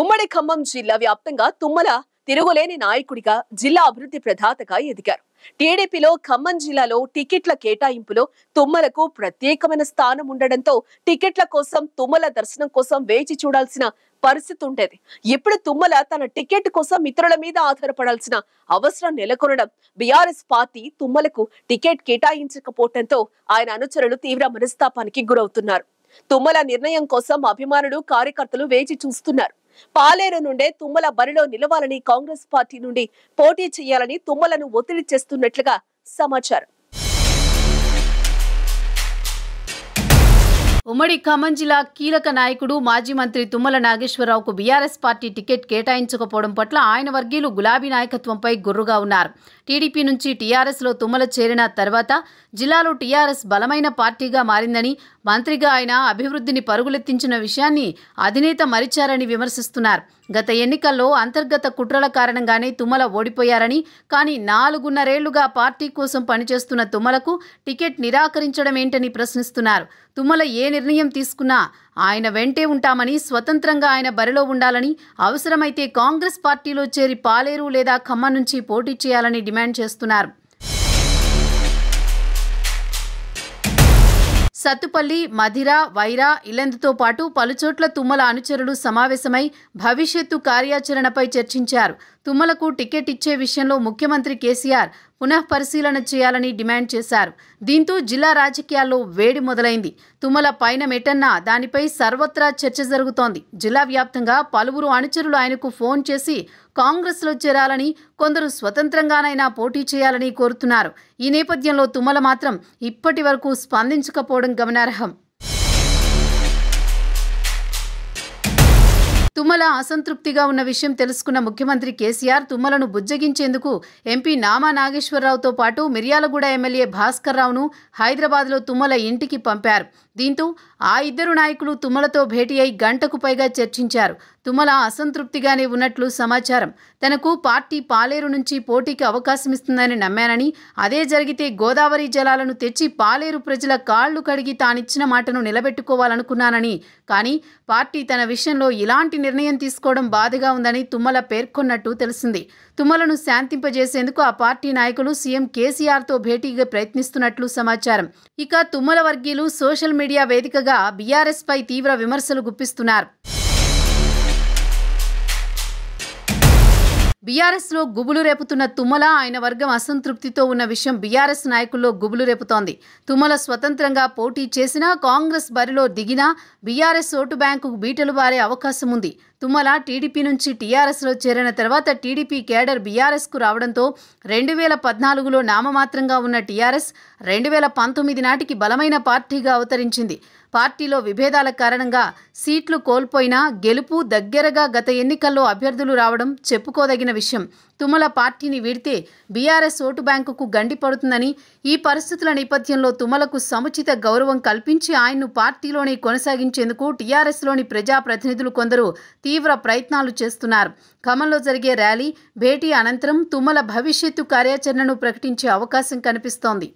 ఉమ్మడి ఖమ్మం జిల్లా వ్యాప్తంగా తుమ్మల తిరుగులేని నాయకుడిగా జిల్లా అభివృద్ధి ప్రధాతగా ఎదిగారు టీడీపీలో ఖమ్మం జిల్లాలో టికెట్ల కేటాయింపులో తుమ్మలకు ప్రత్యేకమైన స్థానం ఉండడంతో టికెట్ల కోసం తుమ్మల దర్శనం కోసం వేచి చూడాల్సిన పరిస్థితి ఉండేది ఇప్పుడు తుమ్మల తన టికెట్ కోసం ఇతరుల మీద ఆధారపడాల్సిన అవసరం నెలకొనడం బీఆర్ఎస్ పార్టీ తుమ్మలకు టికెట్ కేటాయించకపోవటంతో ఆయన అనుచరులు తీవ్ర మనస్తాపానికి గురవుతున్నారు తుమ్మల నిర్ణయం కోసం అభిమానులు కార్యకర్తలు వేచి చూస్తున్నారు పాలేరు నుండే తుమ్మల బరిలో నిలవాలని కాంగ్రెస్ పార్టీ నుండి పోటీ చేయాలని తుమ్మలను ఒత్తిడి చేస్తున్నట్లుగా సమాచారం ఉమ్మడి ఖమ్మం జిల్లా కీలక నాయకుడు మాజీ మంత్రి తుమ్మల నాగేశ్వరరావుకు బీఆర్ఎస్ పార్టీ టికెట్ కేటాయించకపోవడం పట్ల ఆయన వర్గీయులు గులాబీ నాయకత్వంపై గుర్రుగా ఉన్నారు టీడీపీ నుంచి టీఆర్ఎస్లో తుమ్మల చేరిన తర్వాత జిల్లాలో టీఆర్ఎస్ బలమైన పార్టీగా మారిందని మంత్రిగా ఆయన అభివృద్ధిని పరుగులెత్తించిన విషయాన్ని అధినేత మరిచారని విమర్శిస్తున్నారు గత ఎన్నికల్లో అంతర్గత కుట్రల కారణంగానే తుమ్మల ఓడిపోయారని కానీ నాలుగున్నరేళ్లుగా పార్టీ కోసం పనిచేస్తున్న తుమ్మలకు టికెట్ నిరాకరించడం ఏంటని ప్రశ్నిస్తున్నారు తుమ్మల ఏ నిర్ణయం తీసుకున్నా ఆయన వెంటే ఉంటామని స్వతంత్రంగా ఆయన బరిలో ఉండాలని అవసరమైతే కాంగ్రెస్ పార్టీలో చేరి పాలేరు లేదా ఖమ్మం నుంచి పోటీ చేయాలని డిమాండ్ చేస్తున్నారు సత్తుపల్లి మధిర వైరా ఇలెందుతో పాటు పలుచోట్ల తుమ్మల అనుచరులు సమావేశమై భవిష్యత్తు కార్యాచరణపై చర్చించారు తుమ్మలకు టికెట్ ఇచ్చే విషయంలో ముఖ్యమంత్రి కేసీఆర్ పునఃపరిశీలన చేయాలని డిమాండ్ చేశారు దీంతో జిల్లా రాజకీయాల్లో వేడి మొదలైంది తుమ్మల పైన మెటన్నా దానిపై సర్వత్రా చర్చ జరుగుతోంది జిల్లా వ్యాప్తంగా పలువురు అనుచరులు ఆయనకు ఫోన్ చేసి కాంగ్రెస్లో చేరాలని కొందరు స్వతంత్రంగానైనా పోటీ చేయాలని కోరుతున్నారు ఈ నేపథ్యంలో తుమ్మల మాత్రం ఇప్పటి వరకు స్పందించకపోవడం గమనార్హం తుమ్మల అసంతృప్తిగా ఉన్న విషయం తెలుసుకున్న ముఖ్యమంత్రి కేసీఆర్ తుమ్మలను బుజ్జగించేందుకు ఎంపీ నామా నాగేశ్వరరావుతో పాటు మిర్యాలగూడ ఎమ్మెల్యే భాస్కర్ రావును హైదరాబాద్లో తుమ్మల ఇంటికి పంపారు దీంతో ఆ ఇద్దరు నాయకులు తుమ్మలతో భేటీ అయి గంటకు పైగా చర్చించారు తుమ్మల అసంతృప్తిగానే ఉన్నట్లు సమాచారం తనకు పార్టీ పాలేరు నుంచి పోటీకి అవకాశం ఇస్తుందని నమ్మానని అదే జరిగితే గోదావరి జలాలను తెచ్చి పాలేరు ప్రజల కాళ్లు కడిగి తానిచ్చిన మాటను నిలబెట్టుకోవాలనుకున్నానని కానీ పార్టీ తన విషయంలో ఇలాంటి నిర్ణయం తీసుకోవడం బాధగా ఉందని తుమ్మల పేర్కొన్నట్టు తెలిసింది తుమ్మలను శాంతింపజేసేందుకు ఆ పార్టీ నాయకులు సీఎం కేసీఆర్తో భేటీగా ప్రయత్నిస్తున్నట్లు సమాచారం ఇక తుమ్మల వర్గీయులు సోషల్ మీడియా వేదికగా బీఆర్ఎస్పై తీవ్ర విమర్శలు గుప్పిస్తున్నారు బీఆర్ఎస్లో గుబులు రేపుతున్న తుమ్మల ఆయన వర్గం అసంతృప్తితో ఉన్న విషయం బీఆర్ఎస్ నాయకుల్లో గుబులు రేపుతోంది తుమ్మల స్వతంత్రంగా పోటీ చేసినా కాంగ్రెస్ బరిలో దిగినా బీఆర్ఎస్ ఓటు బ్యాంకు బీటలు బారే అవకాశం ఉంది తుమ్మల టీడీపీ నుంచి టీఆర్ఎస్లో చేరిన తర్వాత టీడీపీ కేడర్ బీఆర్ఎస్కు రావడంతో రెండు వేల పద్నాలుగులో నామమాత్రంగా ఉన్న టీఆర్ఎస్ రెండు వేల పంతొమ్మిది నాటికి బలమైన పార్టీగా అవతరించింది పార్టీలో విభేదాల కారణంగా సీట్లు కోల్పోయినా గెలుపు దగ్గరగా గత ఎన్నికల్లో అభ్యర్థులు రావడం చెప్పుకోదగిన విషయం తుమ్మల పార్టీని వీడితే బీఆర్ఎస్ ఓటు బ్యాంకుకు గండి పడుతుందని ఈ పరిస్థితుల నేపథ్యంలో తుమ్మలకు సముచిత గౌరవం కల్పించి ఆయన్ను పార్టీలోనే కొనసాగించేందుకు టీఆర్ఎస్లోని ప్రజాప్రతినిధులు కొందరు తీవ్ర ప్రయత్నాలు చేస్తున్నారు ఖమ్మంలో జరిగే ర్యాలీ భేటీ అనంతరం తుమ్మల భవిష్యత్తు కార్యాచరణను ప్రకటించే అవకాశం కనిపిస్తోంది